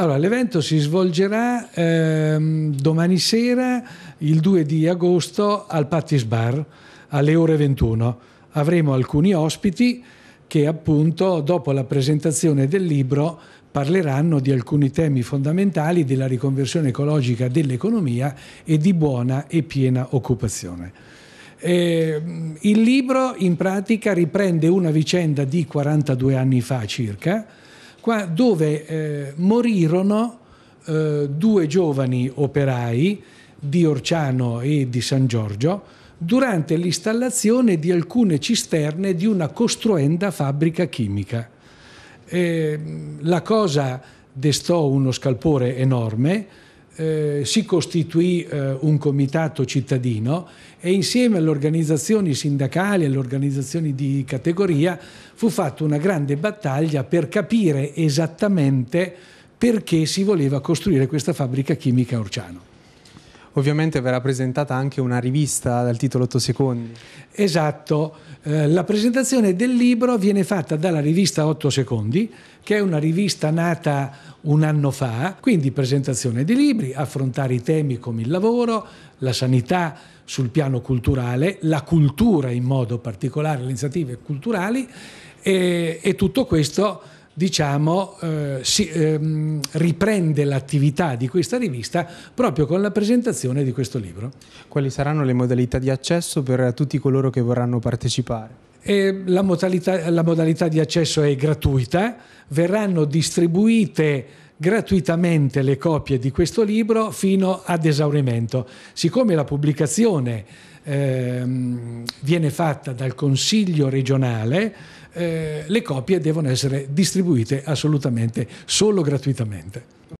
Allora, l'evento si svolgerà ehm, domani sera, il 2 di agosto, al Pattis Bar alle ore 21. Avremo alcuni ospiti che appunto dopo la presentazione del libro parleranno di alcuni temi fondamentali della riconversione ecologica dell'economia e di buona e piena occupazione. Eh, il libro in pratica riprende una vicenda di 42 anni fa circa, Pasqua dove eh, morirono eh, due giovani operai di Orciano e di San Giorgio durante l'installazione di alcune cisterne di una costruenda fabbrica chimica. Eh, la cosa destò uno scalpore enorme, eh, si costituì eh, un comitato cittadino e insieme alle organizzazioni sindacali, alle organizzazioni di categoria, fu fatta una grande battaglia per capire esattamente perché si voleva costruire questa fabbrica chimica a Orciano. Ovviamente verrà presentata anche una rivista dal titolo 8 secondi. Esatto eh, la presentazione del libro viene fatta dalla rivista 8 Secondi, che è una rivista nata un anno fa, quindi presentazione di libri, affrontare i temi come il lavoro, la sanità sul piano culturale, la cultura in modo particolare, le iniziative culturali e, e tutto questo diciamo, eh, si, ehm, riprende l'attività di questa rivista proprio con la presentazione di questo libro. Quali saranno le modalità di accesso per tutti coloro che vorranno partecipare? La modalità, la modalità di accesso è gratuita, verranno distribuite gratuitamente le copie di questo libro fino ad esaurimento. Siccome la pubblicazione ehm, viene fatta dal Consiglio regionale, eh, le copie devono essere distribuite assolutamente solo gratuitamente.